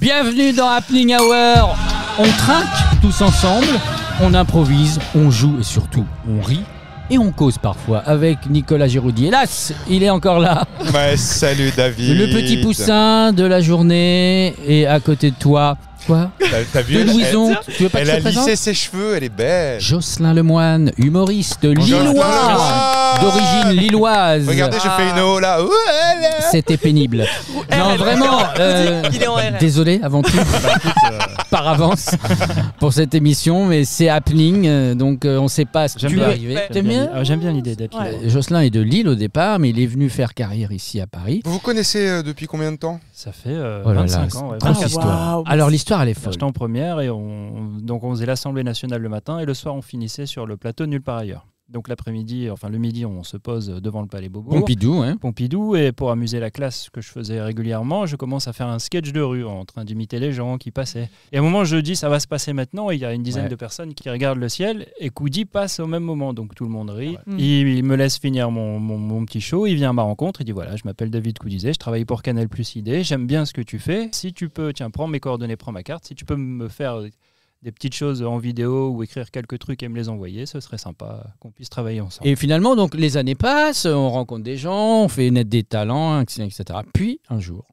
Bienvenue dans Happening Hour. On trinque tous ensemble, on improvise, on joue et surtout on rit et on cause parfois avec Nicolas Giroudi. Hélas, il est encore là. salut David. Le petit poussin de la journée et à côté de toi. Quoi T'as Louison, tu veux pas a lissé ses cheveux, elle est belle. Jocelyn Lemoine, humoriste lillois d'origine lilloise. Regardez, je fais une eau là. Ah. C'était pénible. non, vraiment. Euh, désolé avant tout, bah, euh, par avance, pour cette émission, mais c'est happening, euh, donc on sait pas ce qui va arriver. J'aime bien l'idée d'être là. Jocelyn est de Lille au départ, mais il est venu faire carrière ici à Paris. Vous vous connaissez depuis combien de temps Ça fait 25 ans. Ah, Alors l'histoire, elle est folle. J'étais en première et on, donc on faisait l'Assemblée nationale le matin et le soir on finissait sur le plateau Nulle part ailleurs. Donc l'après-midi, enfin le midi, on se pose devant le Palais Beaubourg. Pompidou, hein. Pompidou, et pour amuser la classe que je faisais régulièrement, je commence à faire un sketch de rue en train d'imiter les gens qui passaient. Et à un moment, je dis, ça va se passer maintenant, et il y a une dizaine de personnes qui regardent le ciel, et Koudi passe au même moment, donc tout le monde rit. Il, me laisse finir mon, mon, petit show, il vient à ma rencontre, il dit, voilà, je m'appelle David Koudizet, je travaille pour Canal Plus ID, j'aime bien ce que tu fais, si tu peux, tiens, prends mes coordonnées, prends ma carte, si tu peux me faire des petites choses en vidéo ou écrire quelques trucs et me les envoyer, ce serait sympa qu'on puisse travailler ensemble. Et finalement, donc les années passent, on rencontre des gens, on fait naître des talents, etc. Puis un jour,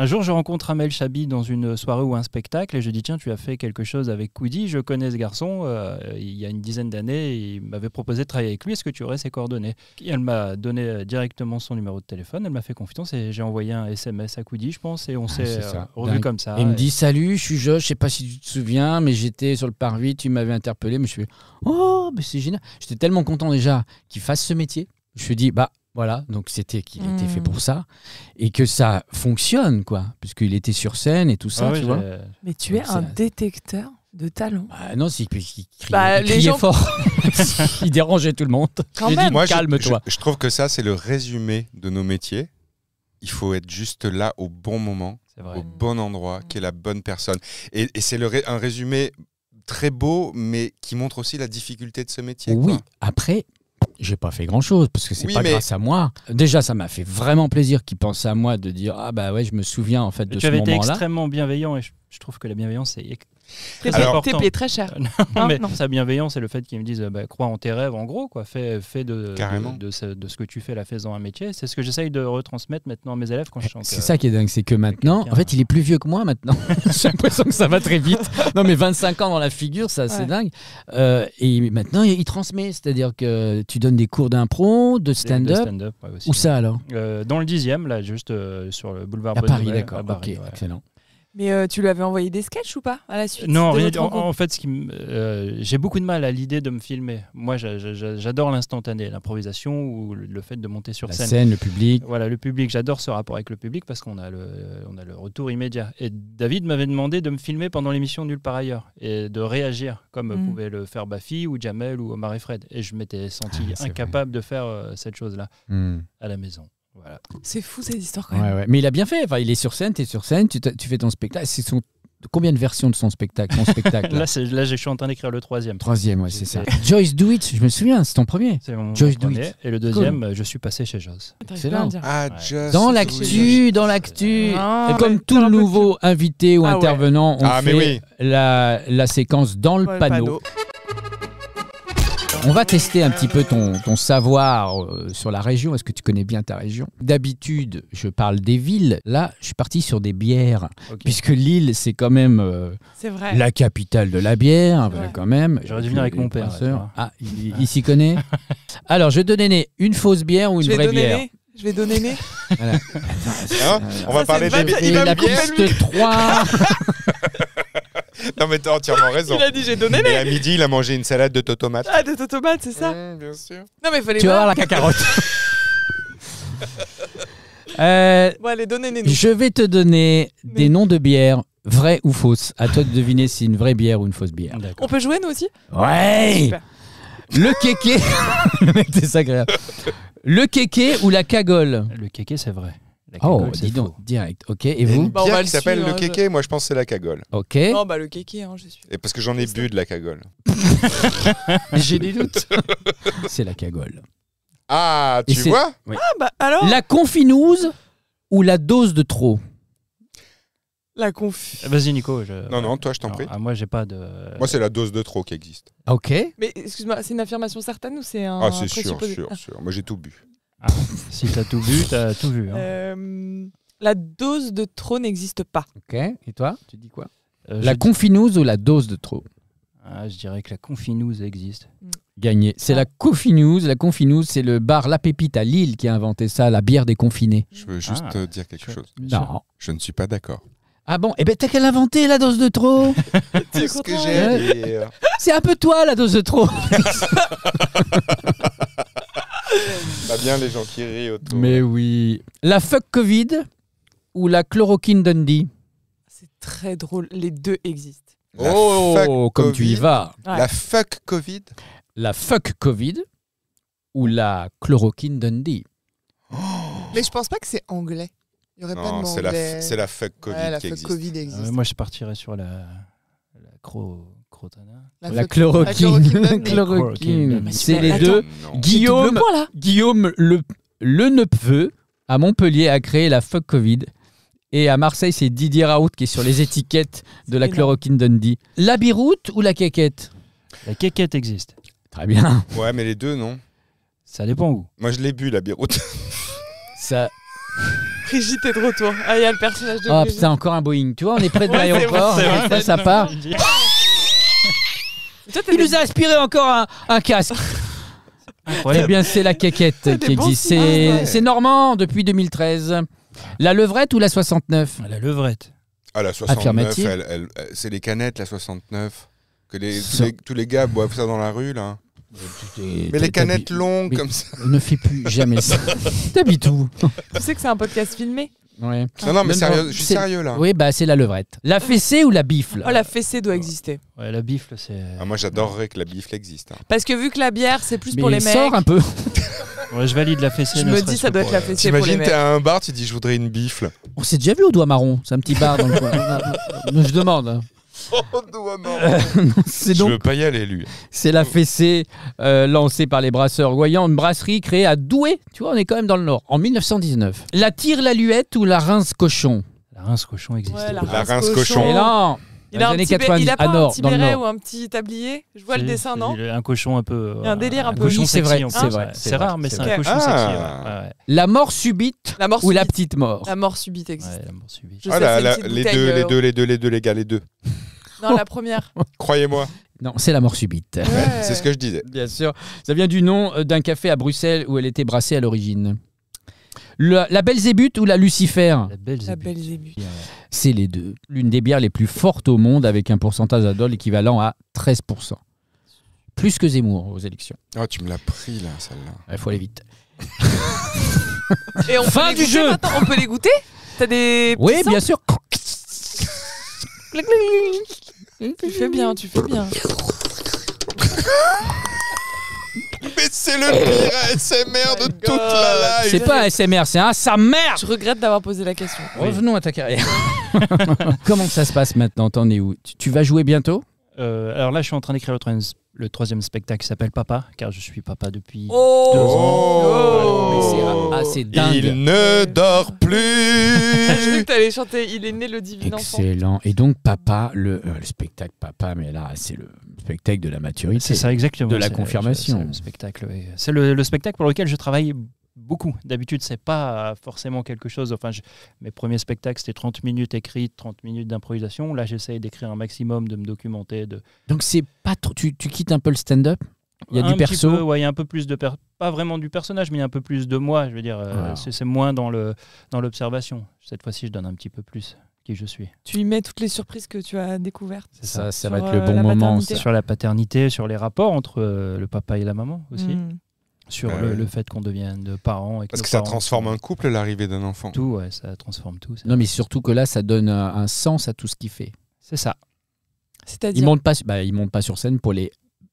un jour, je rencontre Amel Chabi dans une soirée ou un spectacle et je dis Tiens, tu as fait quelque chose avec Koudi, je connais ce garçon, euh, il y a une dizaine d'années, il m'avait proposé de travailler avec lui, est-ce que tu aurais ses coordonnées Elle m'a donné euh, directement son numéro de téléphone, elle m'a fait confiance et j'ai envoyé un SMS à Koudi, je pense, et on ah, s'est euh, comme ça. Il me dit Salut, je suis Josh, je sais pas si tu te souviens, mais j'étais sur le parvis, tu m'avais interpellé, mais je suis Oh, mais c'est génial J'étais tellement content déjà qu'il fasse ce métier. Je me suis dit, bah, voilà, donc c'était qu'il était fait hmm. pour ça et que ça fonctionne, quoi, puisqu'il était sur scène et tout ça, ah tu vois. Mais tu es un détecteur de talent. Bah, non, c'est qu'il criait, bah, fort. il dérangeait tout le monde. Quand calme-toi. Je, trouve que ça, c'est le résumé de nos métiers. Il faut être juste là au bon moment, au bon endroit, mm. qui est la bonne personne. Et, c'est un résumé très beau, mais qui montre aussi la difficulté de ce métier. Oui, après, j'ai pas fait grand chose parce que c'est pas grâce à moi. Déjà, ça m'a fait vraiment plaisir qu'il pense à moi de dire ah bah ouais, je me souviens en fait de ce moment-là. Tu avais été extrêmement bienveillant et je, je trouve que la bienveillance est Très Alors, très cher. non, hein mais sa bienveillance et le fait qu'ils me disent bah, crois en tes rêves, en gros, quoi. Fais, de, De, ce, que tu fais la fesse dans un métier. C'est ce que j'essaye de retransmettre maintenant à mes élèves quand je eh, chante. C'est ça qui est dingue, c'est que euh, maintenant, en fait, il est plus vieux que moi maintenant. J'ai l'impression que ça va très vite. Non, mais 25 ans dans la figure, ça, c'est dingue. Euh, et maintenant, il, transmet, c'est-à-dire que tu donnes des cours d'impro, de stand-up. Stand Où ça alors euh, Dans le dixième, là, juste sur le boulevard. À Paris, d'accord. ok, excellent. Mais euh, tu lui avais envoyé des sketchs ou pas à la suite Non, en, fait, euh, j'ai beaucoup de mal à l'idée de me filmer. Moi, j'adore l'instantané, l'improvisation ou le fait de monter sur la scène. le public. Voilà, le public. J'adore ce rapport avec le public parce qu'on a le, on a le retour immédiat. Et David m'avait demandé de me filmer pendant l'émission Nulle part ailleurs et de réagir comme mm. pouvait le faire Bafi ou Jamel ou Omar et Fred. Et je m'étais senti ah, incapable de faire euh, cette chose-là mm. à la maison. C'est fou cette histoire quand même. Mais il a bien fait. Enfin, il est sur scène, tu es sur scène, tu, fais ton spectacle. C'est Combien de versions de son spectacle, Là, je suis en train d'écrire le troisième. Troisième, ouais, c'est ça. Joyce Dewitt, je me souviens, c'est ton premier. Joyce Et le deuxième, je suis passé chez Joyce. Ah, Dans l'actu, dans l'actu. Comme tout nouveau invité ou ah intervenant, on ah, fait la, séquence dans Le panneau. On va tester un petit peu ton, savoir euh, sur la région. Est-ce que tu connais bien ta région D'habitude, je parle des villes. Là, je suis parti sur des bières, puisque Lille, c'est quand même euh, la capitale de la bière, quand même. J'aurais dû venir avec mon père. Ah, il, s'y connaît. Alors, je vais donner une fausse bière ou une vraie bière. Je vais donner hein? on va parler des bières. La 3. Non, mais t'as entièrement raison. Il a dit j'ai donné les. Et à midi, il a mangé une salade de tomates. Ah, de tomates, c'est ça Bien sûr. Non, mais fallait. Tu vas voir la cacarotte. Euh, euh, bon, allez, donnez Je vais te donner des noms de bières vraies ou fausses. À toi de deviner si une vraie bière ou une fausse bière. On peut jouer, nous aussi Ouais Le kéké. Le mec, t'es agréable Le kéké ou la cagole Le kéké, c'est vrai oh, dis donc, direct. Ok, et, vous une qui s'appelle le hein, kéké, moi je pense c'est la cagole. Ok. Non, bah le kéké, hein, je suis. Et parce que j'en ai bu de la cagole. J'ai des doutes. c'est la cagole. Ah, tu vois Ah, bah alors La confinouse ou la dose de trop la conf. Ah, vas-y Nico. Je... Non non, toi je t'en prie. Ah, moi j'ai pas de. Moi c'est la dose de trop qui existe. Ok. Mais excuse-moi, c'est une affirmation certaine ou c'est un. Ah c'est sûr, sûr, ah. sûr. Moi j'ai tout bu. Ah, si t'as tout vu, t'as tout vu. Hein. Euh, la dose de trop n'existe pas. Ok, et toi, tu dis quoi euh, La confinouze ou la dose de trop ah, je dirais que la confinouse existe. Mm. Gagné. C'est ah. la confinouze La Confinouse, c'est le bar La Pépite à Lille qui a inventé ça, la bière des confinés. Je veux juste ah, dire quelque chose. Non. Je ne suis pas d'accord. Ah bon Eh ben t'as qu'à l'inventer, la dose de trop C'est ce que j'ai à dire. C'est un peu toi, la dose de trop Pas bien les gens qui rient autour. Mais oui. La fuck Covid ou la chloroquine Dundee C'est très drôle. Les deux existent. oh, comme tu y vas. La fuck Covid La fuck Covid ou la chloroquine Dundee Mais je pense pas que c'est anglais. Il y aurait non, c'est la, la fuck Covid la qui existe. COVID ah existe. moi, je partirais sur la, la cro... La, chloroquine. C'est les deux. Guillaume, le Guillaume le, le à Montpellier a créé la fuck Covid. Et à Marseille, c'est Didier Raoult qui est sur les étiquettes de la chloroquine Dundee. La biroute ou la quéquette La quéquette existe. Très bien. Ouais, mais les deux, non Ça dépend où. Moi, je l'ai bu, la biroute. Ça. Brigitte est de retour. Ah, il y a le personnage de. Ah, putain, encore un Boeing. Tu vois, on est près de l'aéroport. Ça, ça part. Il nous a inspiré encore un, casque. Eh bien, c'est la quéquette qui existe. C'est normand depuis 2013. La levrette ou la 69 ah, La levrette. Ah, la 69, c'est les canettes, la 69. Que tous, les, gars boivent ça dans la rue, là. Mais les canettes longues, comme ça. Ne fait plus jamais ça. T'habites où Tu sais que c'est un podcast filmé. Non, non, mais sérieux, je suis sérieux là. Oui, bah c'est la levrette. La ah. fessée ou la bifle Oh, la fessée doit exister. Ouais, la bifle, c'est. Ah, moi, j'adorerais que la bifle existe. Hein. Parce que vu que la bière, c'est plus pour les mecs. sort un peu. Ouais, je valide la fessée. Je me dis, ça doit être la euh, fessée t'es à un bar, tu dis je voudrais une bifle. On s'est déjà vu au doigt marron. C'est un petit bar dans je demande. Hein. Euh, c'est donc, Je veux pas y aller, lui. C'est la fessée euh, lancée par les brasseurs voyant une brasserie créée à Douai, tu vois, on est quand même dans le Nord, en 1919. La tire la luette ou la rince cochon La rince cochon existe. la, rince cochon. il a, un petit il a, un petit béret ou un petit tablier Je vois le dessin, non Un cochon un peu. Euh, il y a un délire un, un peu. Cochon c'est vrai, c'est vrai. C'est rare, mais c'est un cochon ah. sexy. La mort subite la mort ou la petite mort La mort subite existe. La mort subite. Ah les, deux, les deux, les deux, les deux, les gars, les deux. Non, la première. Croyez-moi. Non, c'est la mort subite. C'est ce que je disais. Bien sûr. Ça vient du nom euh, d'un café à Bruxelles où elle était brassée à l'origine. La la Belzébuth ou la Lucifer La Belzébuth. C'est les deux. L'une des bières les plus fortes au monde avec un pourcentage d'alcool équivalent à 13%. Plus que Zemmour aux élections. Oh, tu me l'as pris là, celle-là. Il faut aller vite. Et on fin du jeu On peut les goûter T'as des. Oui, bien sûr. Tu fais bien, tu fais bien. Mais c'est le pire ASMR de toute la live. C'est pas SMR, c'est un sa mère. Je regrette d'avoir posé la question. Revenons à ta carrière. Comment ça se passe maintenant T'en es où Tu- vas jouer bientôt euh, alors là, je suis en train d'écrire le troisième le troisième spectacle s'appelle Papa, car je suis papa depuis oh deux ans. Oh c'est dingue. Il ne dort plus. je t'allais chanter Il est né le divin Excellent. Et donc Papa, euh, le, spectacle Papa, mais là c'est le spectacle de la maturité. C'est ça exactement. De la confirmation. C'est le spectacle. C'est le, spectacle pour lequel je travaille beaucoup. D'habitude, c'est pas forcément quelque chose. Enfin, mes premiers spectacles, c'était 30 minutes écrites, 30 minutes d'improvisation. Là, j'essaye d'écrire un maximum, de me documenter. Donc, c'est pas trop. Tu, quittes un peu le stand-up Il y a du perso il y a un peu plus de. Pas vraiment du personnage, mais il y a un peu plus de moi. Je veux dire, euh, c'est moins dans l'observation. Dans Cette fois-ci, je donne un petit peu plus qui je suis. Tu y mets toutes les surprises que tu as découvertes. C'est ça, ça va être le euh, bon moment. Sur la paternité, sur les rapports entre euh, le papa et la maman aussi. Hmm sur bah le, fait qu'on devienne de parents. Et que Parce que ça transforme un couple, l'arrivée d'un enfant. Tout, ça transforme tout. Non, mais surtout que là, ça donne un, sens à tout ce qu'il fait. C'est ça. C'est-à-dire. Il monte pas, bah, monte pas sur scène pour les,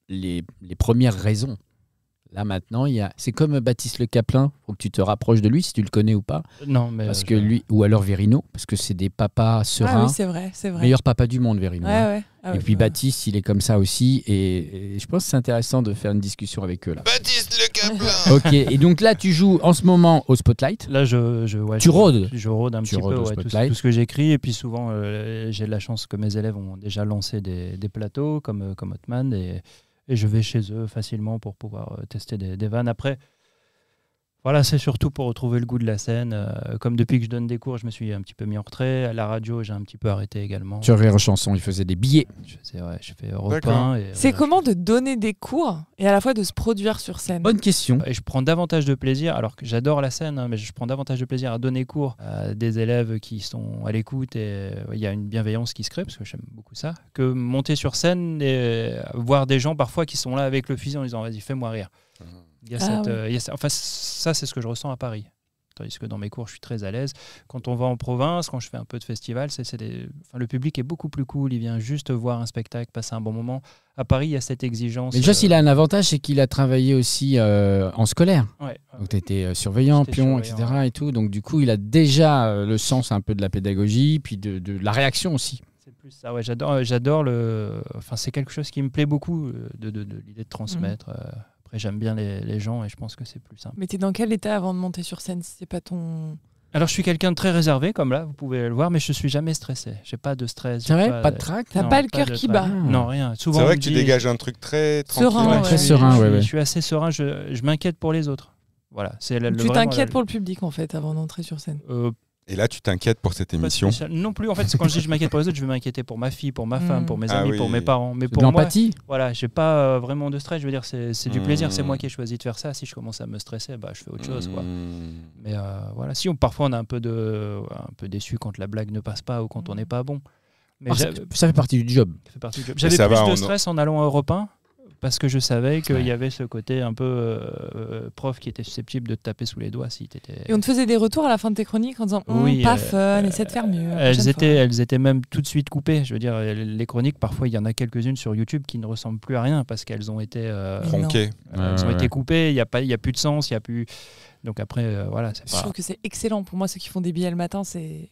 les premières raisons. Là maintenant, il y a... c'est comme Baptiste Le Caplin, faut que tu te rapproches de lui si tu le connais ou pas. Euh, non, mais parce euh, que lui ou alors Verino, parce que c'est des papas sereins. Ah oui, c'est vrai, c'est vrai. Meilleur papa du monde, Verino. Ouais, hein. ouais. Ah et puis Baptiste, il est comme ça aussi, et, je pense que c'est intéressant de faire une discussion avec eux là. Baptiste Le Caplin. ok. Et donc là, tu joues en ce moment au Spotlight. Là, je, je tu rôdes. Je rôde un petit peu au tout, ce que j'écris, et puis souvent euh, j'ai de la chance que mes élèves ont déjà lancé des, plateaux comme comme Hotman et et je vais chez eux facilement pour pouvoir euh, tester des, vannes. Après, voilà, c'est surtout pour retrouver le goût de la scène. Euh, comme depuis que je donne des cours, je me suis un petit peu mis en retrait. À la radio, j'ai un petit peu arrêté également. Tu rires chanson, il faisait des billets. Je faisais, ouais, je fais Europe C'est comment de donner des cours et à la fois de se produire sur scène Bonne question. Et je prends davantage de plaisir, alors que j'adore la scène, hein, mais je prends davantage de plaisir à donner cours à des élèves qui sont à l'écoute et euh, il y a une bienveillance qui se crée, parce que j'aime beaucoup ça, que monter sur scène et voir des gens parfois qui sont là avec le fusil en disant vas-y, fais-moi rire. Mhm enfin, ça, c'est ce que je ressens à Paris. Tandis que dans mes cours, je suis très à l'aise. Quand on va en province, quand je fais un peu de festival, c'est, des... enfin, le public est beaucoup plus cool. Il vient juste voir un spectacle, passer un bon moment. À Paris, il y a cette exigence. Mais Joss, euh... il a un avantage, c'est qu'il a travaillé aussi euh, en scolaire. donc, tu étais euh, surveillant, pion, etc. Et tout. Donc, du coup, il a déjà euh, le sens un peu de la pédagogie, puis de, la réaction aussi. C'est plus ça, ouais. J'adore, j'adore le. Enfin, c'est quelque chose qui me plaît beaucoup, de, l'idée de transmettre. Mmh j'aime bien les, gens et je pense que c'est plus simple. Mais tu es dans quel état avant de monter sur scène si c'est pas ton. Alors, je suis quelqu'un de très réservé, comme là, vous pouvez le voir, mais je suis jamais stressé. J'ai pas de stress. C'est vrai, pas, de trac. T'as pas le cœur qui bat. Ah. Non, rien. Souvent, c'est vrai que tu dégages un truc très serein. je, suis, assez serein. Je, je m'inquiète pour les autres. Voilà, c'est tu t'inquiètes pour le public en fait avant d'entrer sur scène. Euh, et là, tu t'inquiètes pour cette émission Non plus. En fait, quand je dis je m'inquiète pour les autres, je vais m'inquiéter pour ma fille, pour ma femme, mm. pour mes ah amis, pour mes parents. Mais pour moi, voilà, j'ai pas euh, vraiment de stress. Je veux dire, c'est du plaisir. C'est mm. moi qui ai choisi de faire ça. Si je commence à me stresser, bah, je fais autre chose. Mm. Mais euh, voilà, si on parfois on est un peu de, un peu déçu quand la blague ne passe pas ou quand on n'est pas bon. Mais ah, ça, fait partie du job. Ça job. J'avais plus de stress en... allant à Europe parce que je savais qu'il y avait ce côté un peu euh, prof qui était susceptible de te taper sous les doigts si Et on te faisait des retours à la fin de tes chroniques en disant hum, oui, pas euh, fun, euh, essaie de faire mieux. Elles étaient, elles étaient même tout de suite coupées. Je veux dire, les chroniques, parfois, il y en a quelques-unes sur YouTube qui ne ressemblent plus à rien parce qu'elles ont été... Tronquées. elles ont été coupées, il n'y a, pas, y a plus de sens, il y a plus... Donc après, voilà. Je trouve que c'est excellent. Pour moi, ceux qui font des billets le matin, c'est.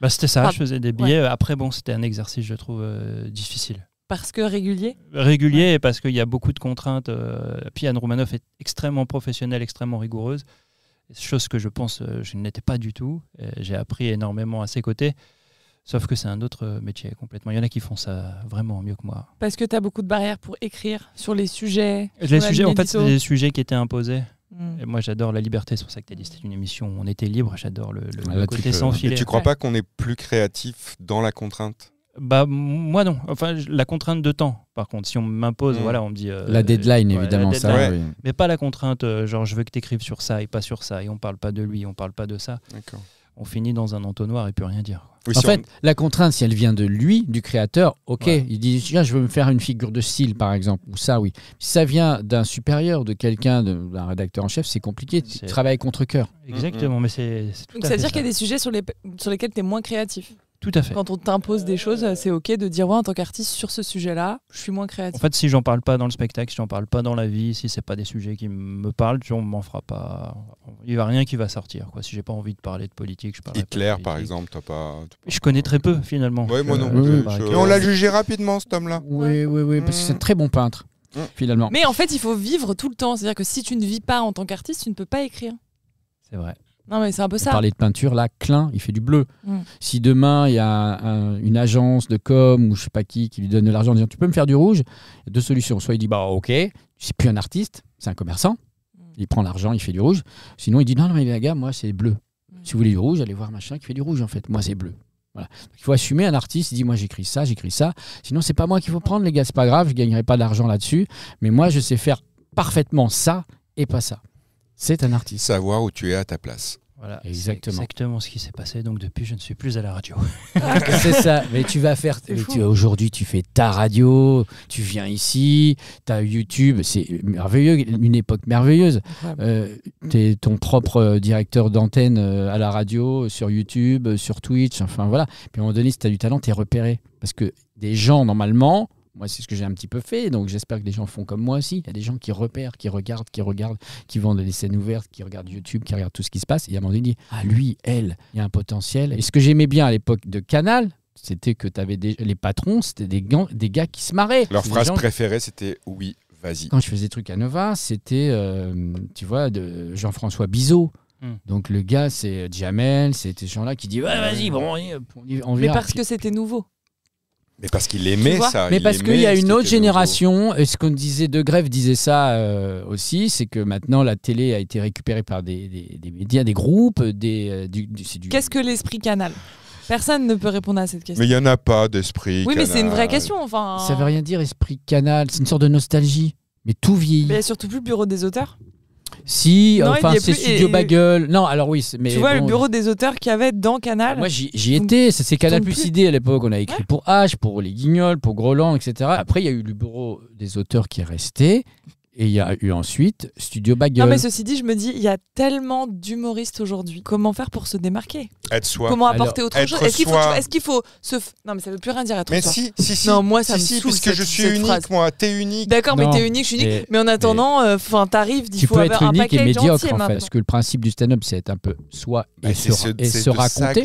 Bah, c'était ça, je faisais des billets. Après, bon, c'était un exercice, je trouve, difficile. Parce que régulier Régulier parce qu'il y a beaucoup de contraintes. Euh, puis Anne Roumanoff est extrêmement professionnelle, extrêmement rigoureuse. Chose que je pense, euh, je n'étais pas du tout. J'ai appris énormément à ses côtés. Sauf que c'est un autre euh, métier complètement. Il y en a qui font ça vraiment mieux que moi. Parce que tu as beaucoup de barrières pour écrire sur les sujets. Les sujets, en fait, c'est des sujets qui étaient imposés. Hmm. Et moi, j'adore la liberté. C'est pour ça que tu as dit c'était une émission où on était libre. J'adore le, ah, bah, côté sans fil Et tu crois pas qu'on est plus créatif dans la contrainte bah moi non. Enfin la contrainte de temps. Par contre, si on m'impose, mm. voilà, on me dit euh, la deadline évidemment ça. Mais pas la contrainte euh, genre je veux que tu écrives sur ça et pas sur ça et on parle pas de lui, on parle pas de ça. On finit dans un entonnoir et peut rien dire. en fait, la contrainte, si elle vient de lui, du créateur, ok, il dit tiens, je veux me faire une figure de style, par exemple, ou ça, oui. Si ça vient d'un supérieur, de quelqu'un, d'un rédacteur en chef, c'est compliqué. Tu travailles contre cœur. Exactement, mm, mm. mais c'est. Donc, ça veut dire qu'il y a des sujets sur, les, sur lesquels tu es moins créatif. Tout à fait. Quand on t'impose des choses, euh, c'est ok de dire ouais, en tant qu'artiste sur ce sujet-là, je suis moins créatif. En fait, si j'en parle pas dans le spectacle, si j'en parle pas dans la vie, si c'est pas des sujets qui me parlent, on m'en fera pas. Il y a rien qui va sortir. Quoi. Si j'ai pas envie de parler de politique, je parle. Hitler, par exemple, tu pas, pas. Je connais très peu finalement. Ouais, moi non. Et bah, on l'a jugé rapidement ce homme-là. Oui, oui, oui, parce que c'est un très bon peintre. Mm. Finalement. Mais en fait, il faut vivre tout le temps. C'est-à-dire que si tu ne vis pas en tant qu'artiste, tu ne peux pas écrire. C'est vrai. Non, mais c'est un peu ça. Parler de peinture, là, Klein, il fait du bleu. Mm. Si demain, il y a une agence de com ou je sais pas qui qui lui donne de l'argent en disant Tu peux me faire du rouge Il y a deux solutions. Soit il dit Bah, ok, c'est plus un artiste, c'est un commerçant. Mm. Il prend l'argent, il fait du rouge. Sinon, il dit Non, non, mais les gars, moi, c'est bleu. Mm. Si vous voulez du rouge, allez voir machin qui fait du rouge, en fait. Moi, c'est bleu. Voilà. il faut assumer un artiste, il dit moi j'écris ça, j'écris ça. Sinon c'est pas moi qu'il faut prendre les gars, c'est pas grave, je gagnerai pas d'argent là-dessus, mais moi je sais faire parfaitement ça et pas ça. C'est un artiste. Savoir où tu es à ta place. Voilà, exactement. exactement ce qui s'est passé. Donc depuis, je ne suis plus à la radio. c'est ça. Mais tu vas faire. Aujourd'hui, tu fais ta radio. Tu viens ici. tu as YouTube. C'est merveilleux. Une époque merveilleuse. Euh, tu es ton propre directeur d'antenne euh, à la radio, sur YouTube, sur Twitch. Enfin voilà. Puis à un moment donné, si tu as du talent, tu es repéré. Parce que des gens, normalement, moi, c'est ce que j'ai un petit peu fait, donc j'espère que les gens font comme moi aussi. Il y a des gens qui repèrent, qui regardent, qui regardent, qui vendent des scènes ouvertes, qui regardent YouTube, qui regardent tout ce qui se passe. Et à un moment donné, dit Ah, lui, elle, il y a un potentiel. Et ce que j'aimais bien à l'époque de Canal, c'était que tu avais les patrons, c'était des, gars qui se marraient. Leur phrase préférée, c'était Oui, vas-y. Quand je faisais des trucs à Nova, c'était, euh, tu vois, de Jean-François Bizot. Hmm. Donc le gars, c'est Jamel, c'est ces gens-là qui disent ouais, vas-y, bon, on y, Mais parce que c'était nouveau. Mais parce qu'il aimait ça. Mais parce qu'il y a une autre génération, et ce qu'on disait, De Grève disait ça euh, aussi, c'est que maintenant la télé a été récupérée par des, médias, des groupes, des... Euh, Qu'est-ce que l'esprit canal Personne ne peut répondre à cette question. Mais il n'y en a pas d'esprit. Oui, mais c'est une vraie question. Enfin... Ça veut rien dire, esprit canal. C'est une sorte de nostalgie. Mais tout vieillit. Mais il n'y a surtout plus le bureau des auteurs. Si, enfin, c'est Studio Bagel. Non, alors oui, mais. tu vois le bureau des auteurs qu'il y avait dans Canal. Ah, moi j'y étais, c'est Canal Plus à l'époque, on a écrit pour H, pour Les Guignols, pour Groland, etc. Après il y a eu le bureau des auteurs qui est resté, et il y a eu ensuite Studio Bagel. Non, mais ceci dit, je me dis, il y a tellement d'humoristes aujourd'hui. Comment faire pour se démarquer Être soi. Comment apporter autre chose Est-ce qu'il faut, est faut, se. Non, mais ça veut plus rien dire être mais si, si, si. Non, moi, ça si, me Parce que je suis unique, moi. T'es unique. D'accord, mais t'es unique, je suis unique. Mais, en attendant, enfin, euh, t'arrives, il faut avoir un paquet Tu être unique et médiocre, en hein, fait. Parce que le principe du stand-up, c'est être un peu soi et, se, raconter.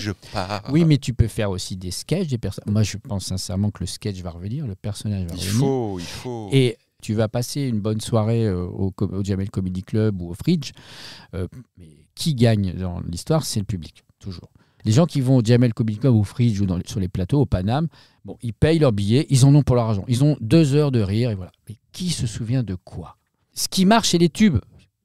Oui, mais tu peux faire aussi des sketchs, des Moi, je pense sincèrement que le sketch va revenir, le personnage va revenir. Il faut, il faut tu vas passer une bonne soirée euh, au, Jamel Comedy Club ou au Fridge, euh, mais qui gagne dans l'histoire, c'est le public, toujours. Les gens qui vont au Jamel Comedy Club ou au Fridge ou dans, sur les plateaux au Paname, bon, ils payent leurs billets, ils en ont pour leur argent. Ils ont deux heures de rire et voilà. Mais qui se souvient de quoi Ce qui marche, c'est les tubes.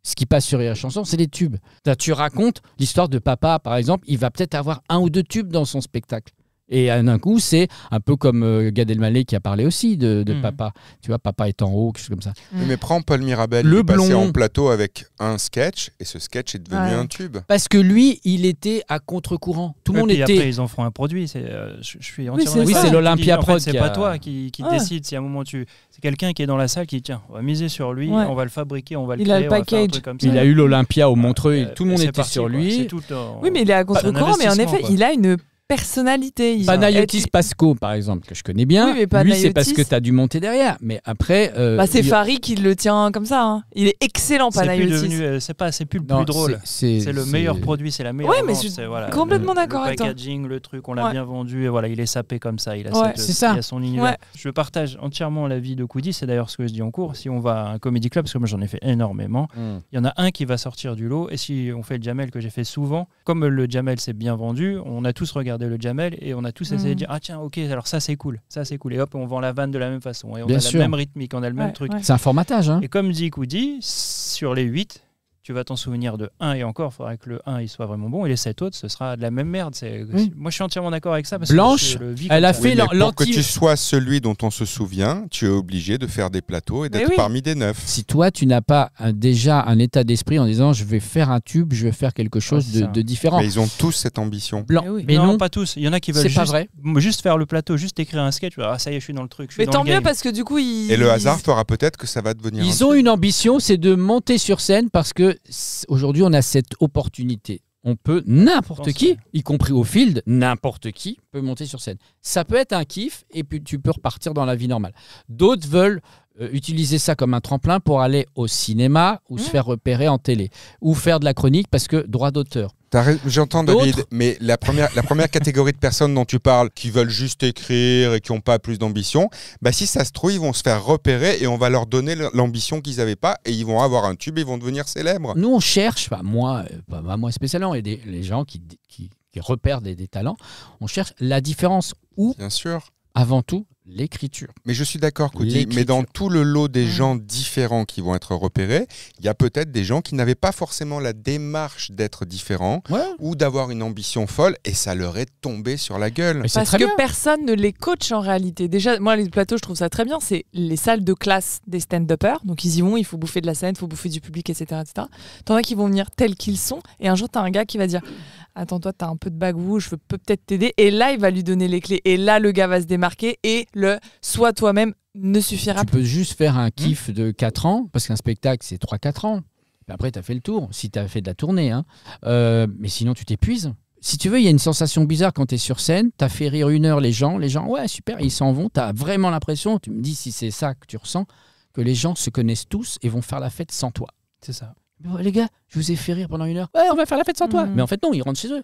Ce qui passe sur la chanson, c'est les tubes. tu racontes l'histoire de papa, par exemple, il va peut-être avoir un ou deux tubes dans son spectacle. Et d'un coup, c'est un peu comme euh, Gad Elmaleh qui a parlé aussi de, mm. Papa. Tu vois, Papa est en haut, quelque chose comme ça. Mais prends Paul Mirabel, le il est passé en plateau avec un sketch et ce sketch est devenu un tube. Parce que lui, il était à contre-courant. Tout le monde était. Après, ils en feront un produit. C'est, euh, je, suis entièrement. Oui, c'est l'Olympia Prod. c'est pas toi qui, qui décide si à un moment tu. C'est quelqu'un qui est dans la salle qui dit tiens, on va miser sur lui, on va le fabriquer, on va le Il a le package. Comme ça. Il a eu l'Olympia au Montreux, euh, tout le monde était sur lui. oui, mais il est à contre-courant, mais en effet, il a une personnalité. Panayotis Pasco, par exemple, que je connais bien. Lui, c'est parce que tu as dû monter derrière. Mais après. Euh, bah, c'est Farid qui le tient comme ça. Hein. Il est excellent, Panayotis. Euh, c'est pas, c'est plus le plus drôle. C'est le meilleur produit, c'est la meilleure. Oui, mais je complètement d'accord avec toi. Le packaging, le truc, on l'a bien vendu. Et voilà, il est sapé comme ça. Il a, ça. Il a son univers. Je partage entièrement l'avis de Koudi. C'est d'ailleurs ce que je dis en cours. Si on va à un comedy club, parce que moi j'en ai fait énormément, hmm. il y en a un qui va sortir du lot. Et si on fait le Jamel que j'ai fait souvent, comme le Jamel s'est bien vendu, on a tous regardé le Jamel et on a tous essayé de mm. dire Ah, tiens, ok, alors ça, c'est cool, ça, c'est cool. Et hop, on vend la vanne de la même façon. Et on a sûr. la même rythmique, on a le même truc. C'est un formatage. Hein. Et comme dit Koudi, sur les 8, tu vas t'en souvenir de 1 et encore, il faudra que le 1 il soit vraiment bon et les 7 autres ce sera de la même merde. Moi je suis entièrement d'accord avec ça Blanche, que elle a fait Pour que tu sois celui dont on se souvient, tu es obligé de faire des plateaux et d'être parmi des neuf. Si toi tu n'as pas déjà un état d'esprit en disant je vais faire un tube, je vais faire quelque chose de, différent. Mais ils ont tous cette ambition. Mais, non, pas tous. Il y en a qui veulent juste, pas vrai. juste faire le plateau, juste écrire un sketch. Ah, ça y est, je suis dans le truc. Je mais tant mieux parce que du coup Et le hasard fera peut-être que ça va devenir. Ils ont une ambition, c'est de monter sur scène parce que aujourd'hui, on a cette opportunité. On peut, n'importe qui, y compris au field, n'importe qui peut monter sur scène. Ça peut être un kiff et puis tu peux repartir dans la vie normale. D'autres veulent euh, utiliser ça comme un tremplin pour aller au cinéma ou se mm. faire repérer en télé ou faire de la chronique parce que droit d'auteur. J'entends David, mais la première, la première catégorie de personnes dont tu parles, qui veulent juste écrire et qui n'ont pas plus d'ambition, bah si ça se trouve, ils vont se faire repérer et on va leur donner l'ambition qu'ils n'avaient pas et ils vont avoir un tube et ils vont devenir célèbres. Nous, on cherche, bah, moi, euh, moi spécialement, et les gens qui, qui, repèrent des, talents, on cherche la différence ou, avant tout, l'écriture. Mais je suis d'accord, Cody. Mais dans tout le lot des gens différents qui vont être repérés, il y a peut-être des gens qui n'avaient pas forcément la démarche d'être différents ou d'avoir une ambition folle et ça leur est tombé sur la gueule. Parce que personne ne les coach en réalité. Déjà, moi, les plateaux, je trouve ça très bien. C'est les salles de classe des stand-uppers. Donc, ils y vont, il faut bouffer de la scène, il faut bouffer du public, etc. etc. qu'ils vont venir tels qu'ils sont. Et un jour, t'as un gars qui va dire Attends, toi, t'as un peu de bagou, je peux peut-être t'aider. Et là, il va lui donner les clés. Et là, le gars va se démarquer et le soit toi-même ne suffira pas. Tu peux juste faire un hmm. kiff de 4 ans, parce qu'un spectacle, c'est 3-4 ans. Après, tu as fait le tour, si tu as fait de la tournée. Hein. Euh, mais sinon, tu t'épuises. Si tu veux, il y a une sensation bizarre quand tu es sur scène. Tu as fait rire une heure les gens. Les gens, ouais, super, ils s'en vont. Tu as vraiment l'impression, tu me dis si c'est ça que tu ressens, que les gens se connaissent tous et vont faire la fête sans toi. C'est ça. les gars, je vous ai fait rire pendant une heure. Ouais, on va faire la fête sans toi. Mais en fait, non, ils rentrent chez eux.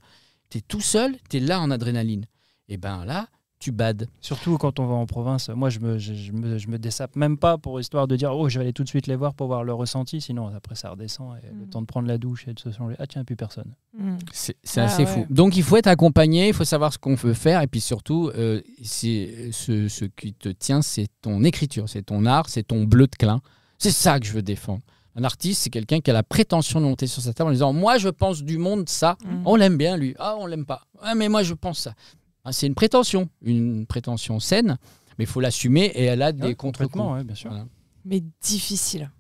Tu es tout seul, tu es là en adrénaline. Et ben là, tu bades. Surtout quand on va en province. Moi, je me, je, me, je même pas pour histoire de dire Oh, je vais aller tout de suite les voir pour voir le ressenti. Sinon, après, ça redescend. Et le mm. temps de prendre la douche et de se changer. Ah, tiens, plus personne. Mm. C'est ah assez fou. Donc, il faut être accompagné il faut savoir ce qu'on veut faire. Et puis surtout, euh, ce, qui te tient, c'est ton écriture, c'est ton art, c'est ton bleu de clin. C'est ça que je veux défendre. Un artiste, c'est quelqu'un qui a la prétention de monter sur sa table en disant Moi, je pense du monde ça. Mm. On l'aime bien, lui. Ah, on l'aime pas. Ah, mais moi, je pense ça. Ah, c'est une prétention, une prétention saine, mais il faut l'assumer et elle a ah des contre ouais, bien sûr. Mais difficile.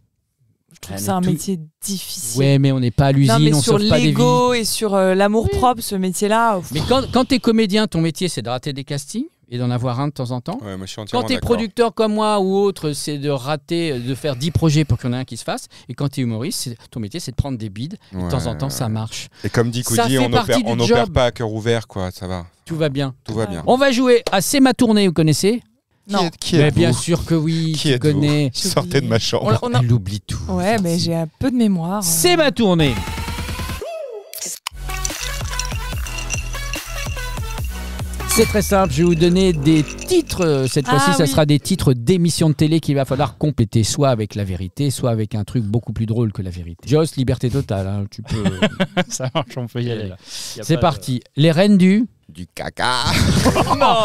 Je trouve ah, un métier difficile. Ouais, mais on n'est pas à l'usine, on sur pas des l'ego et sur euh, l'amour propre, ce métier-là. Mais quand, quand tu es comédien, ton métier, c'est de rater des castings et d'en avoir un de temps en temps. quand tu es producteur comme moi ou autre, c'est de rater, euh, de faire 10 projets pour qu'il y en ait un qui se fasse. Et quand tu es humoriste, ton métier, c'est de prendre des bides. de temps en temps, ça marche. Et comme dit Coudy, on n'opère pas à cœur ouvert, quoi. Ça va. Tout va bien. Tout va bien. On va jouer à C'est ma tournée, vous connaissez non. mais bien sûr que oui, qui connais. Sortez de ma chambre. On, oublie tout. Ouais, mais j'ai un peu de mémoire. C'est euh. ma tournée. C'est très simple, je vais vous donner des titres. Euh, cette ah fois-ci, ça sera des titres d'émissions de télé qu'il va falloir compléter, soit avec la vérité, soit avec un truc beaucoup plus drôle que la vérité. Joss, liberté totale, hein, tu peux. Euh, ça marche, on peut y aller. C'est parti. Les reines du du caca. non,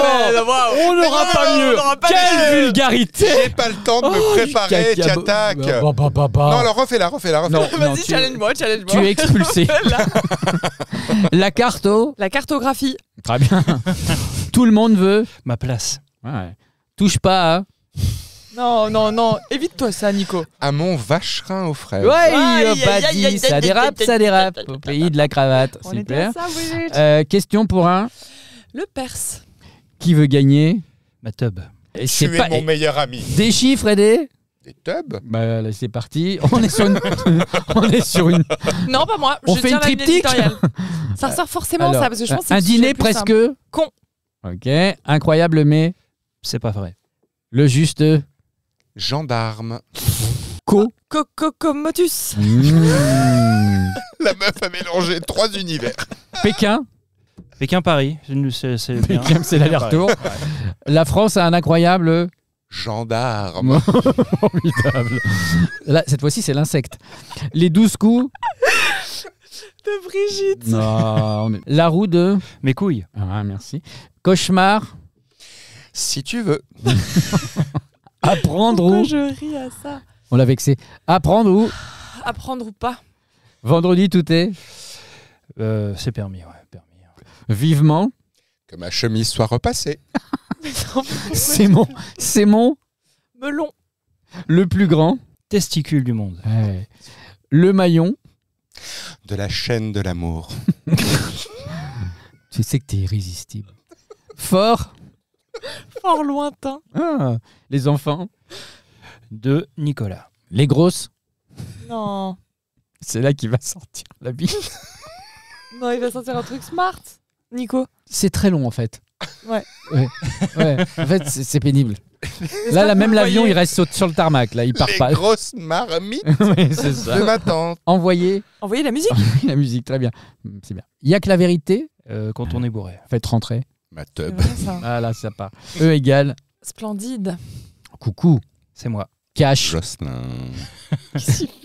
on n'aura pas mieux. Quelle vulgarité J'ai pas le temps de me oh, préparer, bah, t'attaques. Bah, bah, non, alors refais-la, refais-la, refais-la. Vas-y, challenge-moi, challenge-moi. Tu es expulsé. La carte La cartographie. Très bien. Tout le monde veut... Ma place. Ouais. Touche pas à... Hein. Non, non, non, évite-toi ça, Nico. À mon vacherin aux fraises. Ouais, Aïe, bah, dit, ça dérape, ça dérape. Au pays de la cravate. Super. Euh, question pour un. Le Perse. Qui veut gagner Ma tub. Et c'est Tu es pas- mon meilleur ami. Des chiffres et des. Des tubs Bah, là, c'est parti. On est sur une. on est sur une. Non, pas moi. On je fait une triptyque Ça ressort forcément ça, parce que je pense c'est un dîner presque. Con. Ok. Incroyable, mais c'est pas vrai. Le juste gendarme. Co. Co, co La meuf a mélangé trois univers. Pékin. Pékin-Paris. C'est Pékin, c'est l'aller-retour. La France a un incroyable. Gendarme. cette fois-ci, c'est l'insecte. Les douze coups. De Brigitte. Non, La roue de. Mes couilles. Ah, merci. Cauchemar. Si tu veux. Apprendre ou. je ris à ça On l'a vexé. Apprendre ou. Apprendre ou pas. Vendredi, tout est. Euh, c'est permis, ouais, permis. Hein. Vivement. Que ma chemise soit repassée. c'est mon. C'est mon. Melon. Le plus grand. Testicule du monde. Le maillon. De la chaîne de l'amour. tu sais que t'es irrésistible. Fort. Fort lointain. Ah, les enfants de Nicolas. Les grosses Non. C'est là qu'il va sortir la bille. non, il va sortir un truc smart, Nico. C'est très long en fait. Ouais. ouais. En fait, c'est pénible. Là, la même l'avion, il reste sur le tarmac. Là, il part les pas. Grosse marmite de ma tante. Envoyer. la musique. la musique, très bien. C'est bien. Il y a que la vérité euh, quand on est bourré. Faites rentrer. Ma teub. Voilà, ça ah, part. E égale. Splendide. Coucou, c'est moi. Cash. Jocelyn.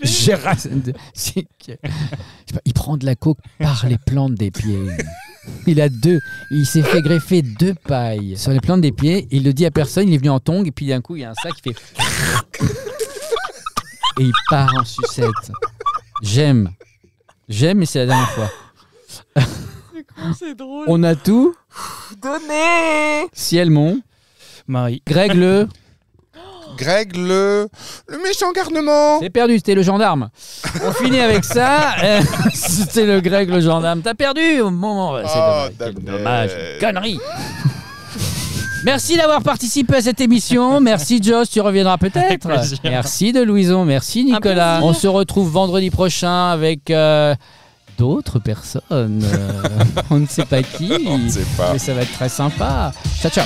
Gérard. Il prend de la coke par les plantes des pieds. Il a deux. Il s'est fait greffer deux pailles sur les plantes des pieds. Il le dit à personne. Il est venu en tongue. Et puis d'un coup, il y a un sac qui fait. Et il part en sucette. J'aime. J'aime, mais c'est la dernière fois. c'est drôle. On a tout donné Marie. Greg le. Greg le. Le méchant garnement C'est perdu, c'était le gendarme. On finit avec ça. Euh, c'était le Greg le gendarme. T'as perdu au moment. Oh, dommage. Connerie Merci d'avoir participé à cette émission. Merci Joss, tu reviendras peut-être. Merci de Louison, merci Nicolas. On se retrouve vendredi prochain avec euh, d'autres personnes. Euh, on ne sait pas qui. pas. Mais ça va être très sympa. Ciao, ciao.